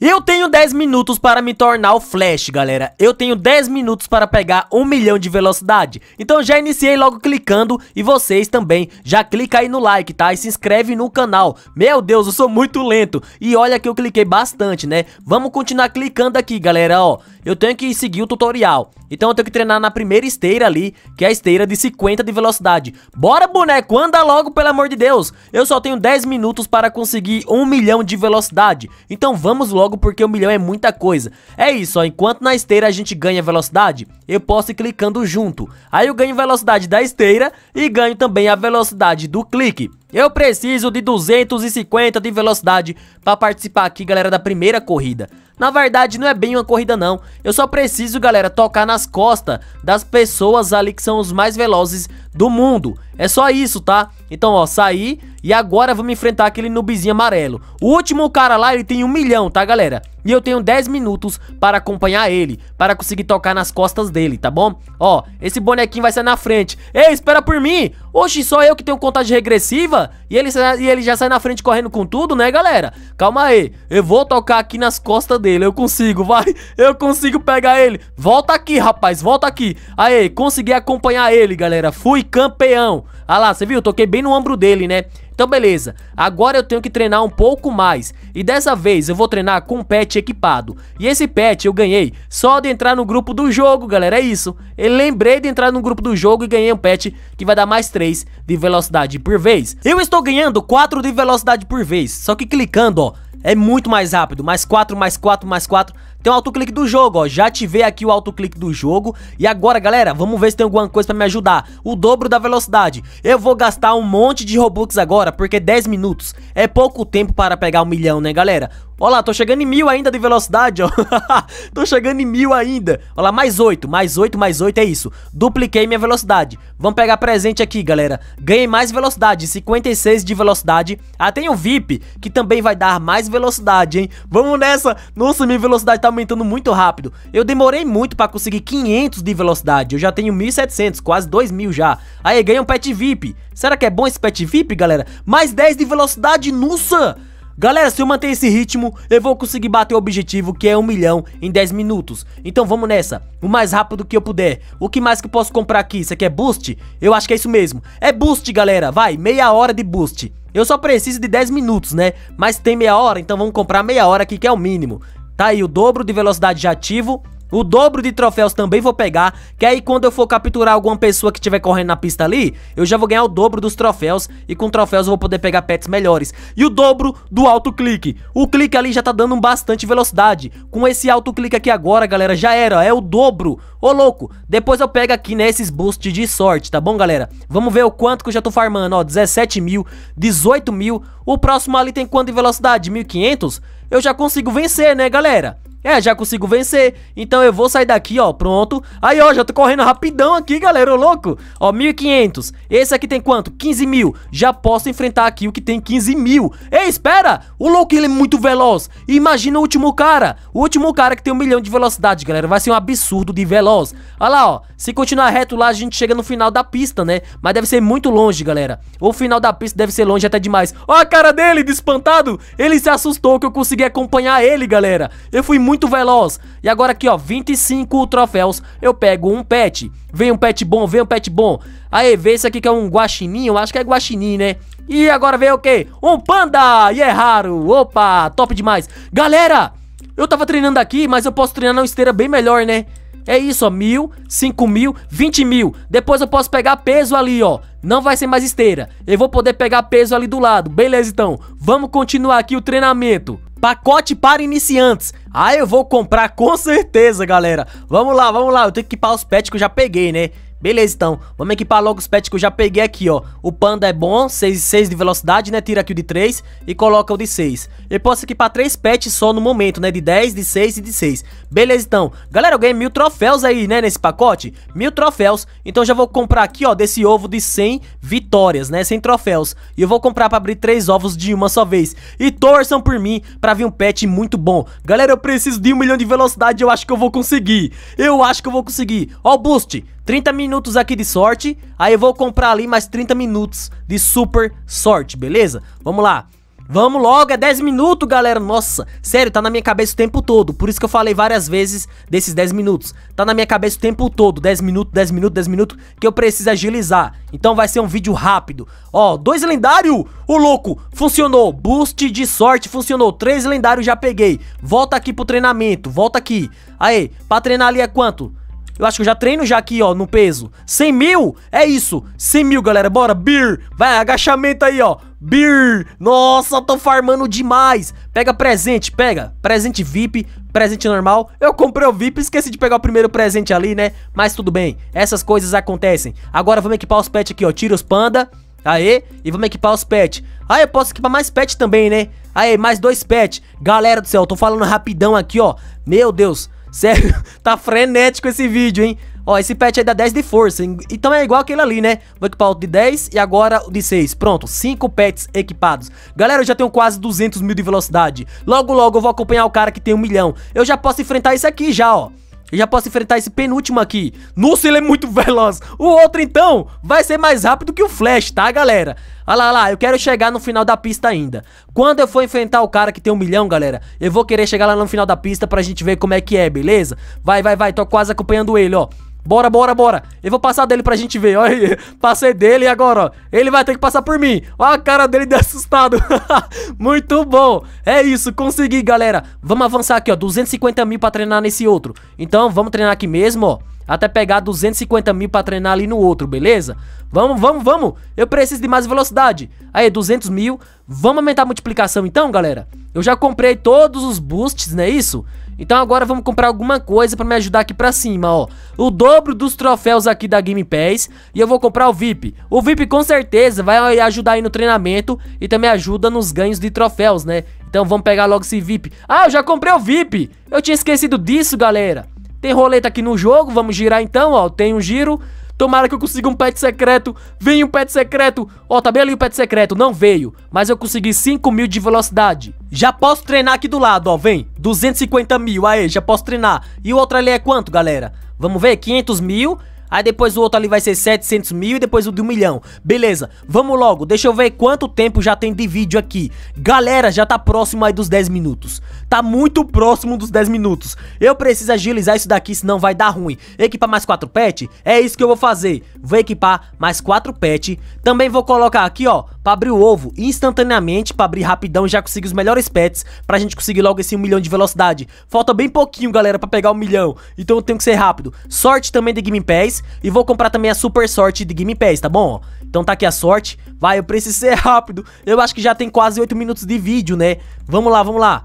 Eu tenho 10 minutos para me tornar o Flash, galera. Eu tenho 10 minutos para pegar 1 milhão de velocidade. Então já iniciei logo clicando e vocês também já clica aí no like, tá? E se inscreve no canal. Meu Deus, eu sou muito lento. E olha que eu cliquei bastante, né? Vamos continuar clicando aqui, galera, ó eu tenho que seguir o tutorial. Então eu tenho que treinar na primeira esteira ali, que é a esteira de 50 de velocidade. Bora, boneco, anda logo, pelo amor de Deus. Eu só tenho 10 minutos para conseguir 1 milhão de velocidade. Então vamos logo, porque 1 milhão é muita coisa. É isso, ó, enquanto na esteira a gente ganha velocidade, eu posso ir clicando junto. Aí eu ganho velocidade da esteira e ganho também a velocidade do clique. Eu preciso de 250 de velocidade para participar aqui, galera, da primeira corrida. Na verdade, não é bem uma corrida não. Eu só preciso, galera, tocar nas costas das pessoas ali que são os mais velozes do mundo. É só isso, tá? Então, ó, saí e agora vamos enfrentar aquele nubizinho amarelo. O último cara lá, ele tem um milhão, tá, galera? E eu tenho 10 minutos para acompanhar ele, para conseguir tocar nas costas dele, tá bom? Ó, esse bonequinho vai sair na frente. Ei, espera por mim! Oxi, só eu que tenho contagem regressiva? E ele, e ele já sai na frente correndo com tudo, né, galera? Calma aí, eu vou tocar aqui nas costas dele, eu consigo, vai! Eu consigo pegar ele! Volta aqui, rapaz, volta aqui! Aê, consegui acompanhar ele, galera, fui campeão! ah lá, você viu? toquei bem no ombro dele, né? Então beleza, agora eu tenho que treinar um pouco mais E dessa vez eu vou treinar com um pet equipado E esse pet eu ganhei só de entrar no grupo do jogo, galera, é isso Eu lembrei de entrar no grupo do jogo e ganhei um pet que vai dar mais 3 de velocidade por vez Eu estou ganhando 4 de velocidade por vez Só que clicando, ó, é muito mais rápido Mais 4, mais 4, mais 4 tem um autoclique do jogo, ó. Já ativei aqui o autoclique do jogo. E agora, galera, vamos ver se tem alguma coisa pra me ajudar. O dobro da velocidade. Eu vou gastar um monte de Robux agora, porque 10 minutos é pouco tempo para pegar um milhão, né, galera? Ó lá, tô chegando em mil ainda de velocidade, ó Tô chegando em mil ainda Ó lá, mais 8, mais 8, mais 8, é isso Dupliquei minha velocidade Vamos pegar presente aqui, galera Ganhei mais velocidade, 56 de velocidade Ah, tem o VIP, que também vai dar mais velocidade, hein Vamos nessa Nossa, minha velocidade tá aumentando muito rápido. Eu demorei muito para conseguir 500 de velocidade, eu já tenho 1700, quase 2000 já. Aí ganhei um pet VIP. Será que é bom esse pet VIP, galera? Mais 10 de velocidade, nossa! Galera, se eu manter esse ritmo, eu vou conseguir bater o objetivo que é 1 um milhão em 10 minutos. Então vamos nessa, o mais rápido que eu puder. O que mais que eu posso comprar aqui? Isso aqui é boost? Eu acho que é isso mesmo. É boost, galera, vai, meia hora de boost. Eu só preciso de 10 minutos, né? Mas tem meia hora, então vamos comprar meia hora aqui, que é o mínimo. Tá aí o dobro de velocidade de ativo o dobro de troféus também vou pegar, que aí quando eu for capturar alguma pessoa que estiver correndo na pista ali, eu já vou ganhar o dobro dos troféus, e com troféus eu vou poder pegar pets melhores. E o dobro do autoclique. O clique ali já tá dando bastante velocidade. Com esse autoclique aqui agora, galera, já era, é o dobro. Ô louco, depois eu pego aqui, né, boosts de sorte, tá bom, galera? Vamos ver o quanto que eu já tô farmando, ó, 17 mil, 18 mil. O próximo ali tem quanto de velocidade? 1500? eu já consigo vencer, né, galera? É, já consigo vencer. Então eu vou sair daqui, ó, pronto. Aí, ó, já tô correndo rapidão aqui, galera, ô louco. Ó, 1.500. Esse aqui tem quanto? 15 mil. Já posso enfrentar aqui o que tem 15 mil. Ei, espera! O louco, ele é muito veloz. Imagina o último cara. O último cara que tem um milhão de velocidade, galera. Vai ser um absurdo de veloz. Olha lá, ó. Se continuar reto lá, a gente chega no final da pista, né? Mas deve ser muito longe, galera. O final da pista deve ser longe até demais. Ó a cara dele, de espantado. Ele se assustou que eu consegui acompanhar ele, galera. Eu fui muito muito veloz. E agora aqui, ó, 25 troféus, eu pego um pet. Vem um pet bom, vem um pet bom. Aí, vê esse aqui que é um guaxinim, eu acho que é guaxinim, né? E agora vem o quê? Um panda! E é raro! Opa, top demais! Galera, eu tava treinando aqui, mas eu posso treinar na esteira bem melhor, né? É isso, ó, mil, cinco mil, vinte mil. Depois eu posso pegar peso ali, ó. Não vai ser mais esteira. Eu vou poder pegar peso ali do lado. Beleza, então. Vamos continuar aqui o treinamento. Pacote para iniciantes. Ah, eu vou comprar com certeza, galera. Vamos lá, vamos lá. Eu tenho que equipar os pets que eu já peguei, né? Beleza, então. Vamos equipar logo os pets que eu já peguei aqui, ó. O panda é bom, 6 de velocidade, né? Tira aqui o de 3 e coloca o de 6. Eu posso equipar 3 pets só no momento, né? De 10, de 6 e de 6. Beleza, então. Galera, eu ganhei mil troféus aí, né? Nesse pacote. Mil troféus. Então já vou comprar aqui, ó, desse ovo de 100 vitórias, né? 100 troféus. E eu vou comprar pra abrir 3 ovos de uma só vez. E torçam por mim pra vir um pet muito bom. Galera, eu preciso de 1 milhão de velocidade. Eu acho que eu vou conseguir. Eu acho que eu vou conseguir. Ó, o boost. 30 minutos aqui de sorte, aí eu vou comprar ali mais 30 minutos de super sorte, beleza? Vamos lá. Vamos logo, é 10 minutos, galera. Nossa, sério, tá na minha cabeça o tempo todo. Por isso que eu falei várias vezes desses 10 minutos. Tá na minha cabeça o tempo todo, 10 minutos, 10 minutos, 10 minutos, que eu preciso agilizar. Então vai ser um vídeo rápido. Ó, dois lendário, o louco, funcionou. Boost de sorte funcionou. Três lendários já peguei. Volta aqui pro treinamento, volta aqui. Aí, pra treinar ali é quanto? Eu acho que eu já treino já aqui, ó, no peso. 100 mil? É isso. 100 mil, galera. Bora, beer. Vai, agachamento aí, ó. Beer. Nossa, tô farmando demais. Pega presente, pega. Presente VIP, presente normal. Eu comprei o VIP, esqueci de pegar o primeiro presente ali, né? Mas tudo bem, essas coisas acontecem. Agora vamos equipar os pets aqui, ó. Tira os panda. Aê, e vamos equipar os pets. aí ah, eu posso equipar mais pets também, né? Aê, mais dois pets. Galera do céu, eu tô falando rapidão aqui, ó. Meu Deus, Sério, tá frenético esse vídeo, hein? Ó, esse pet aí dá 10 de força, então é igual aquele ali, né? Vou equipar o de 10 e agora o de 6. Pronto, 5 pets equipados. Galera, eu já tenho quase 200 mil de velocidade. Logo, logo eu vou acompanhar o cara que tem um milhão. Eu já posso enfrentar isso aqui já, ó. Eu já posso enfrentar esse penúltimo aqui. Nossa, ele é muito veloz. O outro, então, vai ser mais rápido que o Flash, tá, galera? Olha lá, olha lá, eu quero chegar no final da pista ainda. Quando eu for enfrentar o cara que tem um milhão, galera, eu vou querer chegar lá no final da pista pra gente ver como é que é, beleza? Vai, vai, vai, tô quase acompanhando ele, ó. Bora, bora, bora. Eu vou passar dele pra gente ver. Olha aí. Passei dele e agora, ó. Ele vai ter que passar por mim. Olha a cara dele de assustado. Muito bom. É isso, consegui, galera. Vamos avançar aqui, ó. 250 mil pra treinar nesse outro. Então, vamos treinar aqui mesmo, ó. Até pegar 250 mil pra treinar ali no outro, beleza? Vamos, vamos, vamos. Eu preciso de mais velocidade. Aí, 200 mil. Vamos aumentar a multiplicação então, galera? Eu já comprei todos os boosts, não é isso? Então agora vamos comprar alguma coisa pra me ajudar aqui pra cima, ó O dobro dos troféus aqui da Game Pass E eu vou comprar o VIP O VIP com certeza vai ajudar aí no treinamento E também ajuda nos ganhos de troféus, né? Então vamos pegar logo esse VIP Ah, eu já comprei o VIP Eu tinha esquecido disso, galera Tem roleta aqui no jogo, vamos girar então, ó Tem um giro Tomara que eu consiga um pet secreto. Vem um pet secreto. Ó, tá bem ali o pet secreto. Não veio. Mas eu consegui 5 mil de velocidade. Já posso treinar aqui do lado, ó. Vem. 250 mil. Aê, já posso treinar. E o outro ali é quanto, galera? Vamos ver. 500 mil. Aí depois o outro ali vai ser 700 mil e depois o de 1 milhão. Beleza, vamos logo. Deixa eu ver quanto tempo já tem de vídeo aqui. Galera, já tá próximo aí dos 10 minutos. Tá muito próximo dos 10 minutos. Eu preciso agilizar isso daqui, senão vai dar ruim. Equipar mais 4 pet? É isso que eu vou fazer. Vou equipar mais 4 pet. Também vou colocar aqui, ó, pra abrir o ovo instantaneamente, pra abrir rapidão, já conseguir os melhores pets, pra gente conseguir logo esse 1 milhão de velocidade. Falta bem pouquinho, galera, pra pegar o milhão. Então eu tenho que ser rápido. Sorte também de Game Pass. E vou comprar também a Super Sorte de Game Pass, tá bom? Então tá aqui a sorte. Vai, eu preciso ser rápido. Eu acho que já tem quase 8 minutos de vídeo, né? Vamos lá, vamos lá.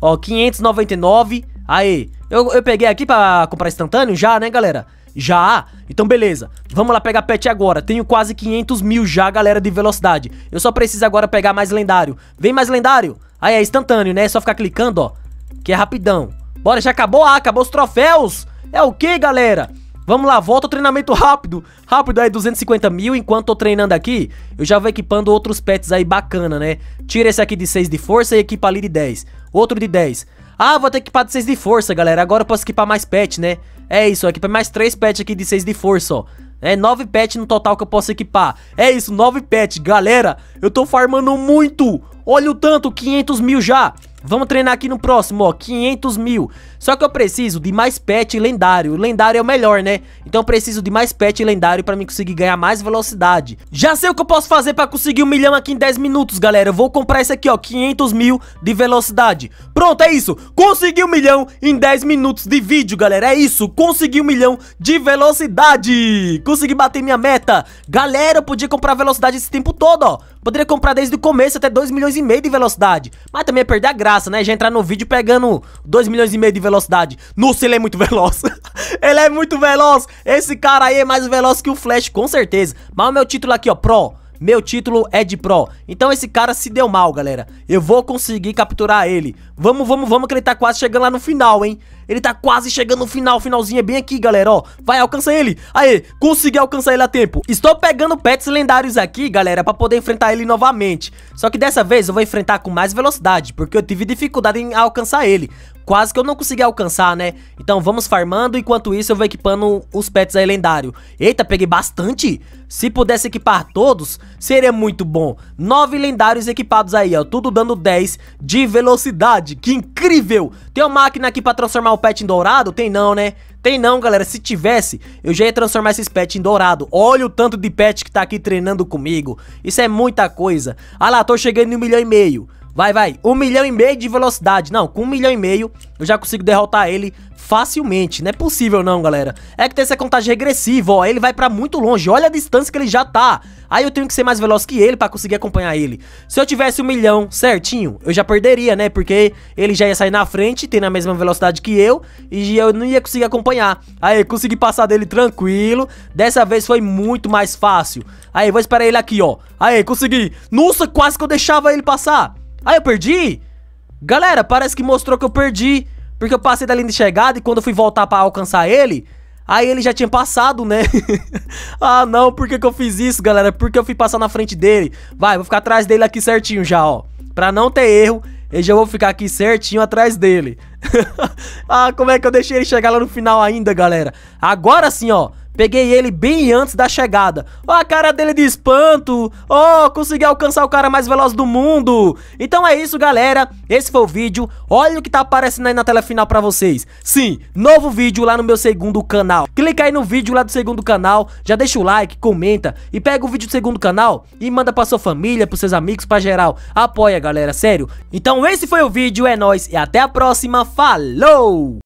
Ó, 599. Aí, eu, eu peguei aqui pra comprar instantâneo já, né, galera? Já? Então beleza, vamos lá pegar pet agora Tenho quase 500 mil já, galera, de velocidade Eu só preciso agora pegar mais lendário Vem mais lendário Aí é instantâneo, né? É só ficar clicando, ó Que é rapidão Bora, já acabou? Ah, acabou os troféus É o que, galera? Vamos lá, volta o treinamento rápido. Rápido aí, 250 mil. Enquanto tô treinando aqui, eu já vou equipando outros pets aí bacana, né? Tira esse aqui de 6 de força e equipa ali de 10. Outro de 10. Ah, vou ter que equipar de 6 de força, galera. Agora eu posso equipar mais pet, né? É isso, equipa mais 3 pets aqui de 6 de força, ó. É 9 pets no total que eu posso equipar. É isso, 9 pets. Galera, eu tô farmando muito. Olha o tanto, 500 mil já. Vamos treinar aqui no próximo, ó, 500 mil. Só que eu preciso de mais pet lendário. Lendário é o melhor, né? Então eu preciso de mais pet lendário pra mim conseguir ganhar mais velocidade. Já sei o que eu posso fazer pra conseguir um milhão aqui em 10 minutos, galera. Eu vou comprar esse aqui, ó, 500 mil de velocidade. Pronto, é isso. Consegui um milhão em 10 minutos de vídeo, galera. É isso, consegui um milhão de velocidade. Consegui bater minha meta. Galera, eu podia comprar velocidade esse tempo todo, ó. Poderia comprar desde o começo até 2 milhões e meio de velocidade. Mas também ia é perder a graça, né? Já entrar no vídeo pegando 2 milhões e meio de velocidade. Nossa, ele é muito veloz. ele é muito veloz. Esse cara aí é mais veloz que o Flash, com certeza. Mas o meu título aqui, ó, Pro. Meu título é de Pro. Então esse cara se deu mal, galera. Eu vou conseguir capturar ele. Vamos, vamos, vamos, que ele tá quase chegando lá no final, hein? Ele tá quase chegando no final, finalzinho é bem aqui, galera, ó Vai, alcança ele Aê, consegui alcançar ele a tempo Estou pegando pets lendários aqui, galera, pra poder enfrentar ele novamente Só que dessa vez eu vou enfrentar com mais velocidade Porque eu tive dificuldade em alcançar ele Quase que eu não consegui alcançar, né? Então vamos farmando, enquanto isso eu vou equipando os pets aí lendário Eita, peguei bastante Se pudesse equipar todos, seria muito bom Nove lendários equipados aí, ó Tudo dando 10 de velocidade Que incrível! Tem uma máquina aqui pra transformar transformar o pet em dourado? Tem não, né? Tem não, galera. Se tivesse, eu já ia transformar esses pets em dourado. Olha o tanto de pet que tá aqui treinando comigo. Isso é muita coisa. Ah lá, tô chegando em um milhão e meio. Vai, vai. Um milhão e meio de velocidade. Não, com um milhão e meio eu já consigo derrotar ele facilmente. Não é possível não, galera. É que tem essa contagem regressiva, ó. Ele vai pra muito longe. Olha a distância que ele já tá. Aí eu tenho que ser mais veloz que ele pra conseguir acompanhar ele. Se eu tivesse um milhão certinho, eu já perderia, né? Porque ele já ia sair na frente, tendo a mesma velocidade que eu. E eu não ia conseguir acompanhar. Aí, consegui passar dele tranquilo. Dessa vez foi muito mais fácil. Aí, vou esperar ele aqui, ó. Aí, consegui. Nossa, quase que eu deixava ele passar. Ah, eu perdi? Galera, parece que mostrou que eu perdi. Porque eu passei da linha de chegada e quando eu fui voltar pra alcançar ele... Aí ele já tinha passado, né? ah, não, por que, que eu fiz isso, galera? Porque eu fui passar na frente dele. Vai, vou ficar atrás dele aqui certinho já, ó. Pra não ter erro, eu já vou ficar aqui certinho atrás dele. ah, como é que eu deixei ele chegar lá no final ainda, galera? Agora sim, ó. Peguei ele bem antes da chegada. Ó a cara dele de espanto. Ó, oh, consegui alcançar o cara mais veloz do mundo. Então é isso, galera. Esse foi o vídeo. Olha o que tá aparecendo aí na tela final pra vocês. Sim, novo vídeo lá no meu segundo canal. Clica aí no vídeo lá do segundo canal. Já deixa o like, comenta. E pega o vídeo do segundo canal e manda pra sua família, pros seus amigos, pra geral. Apoia, galera, sério. Então esse foi o vídeo. É nóis. E até a próxima. Falou!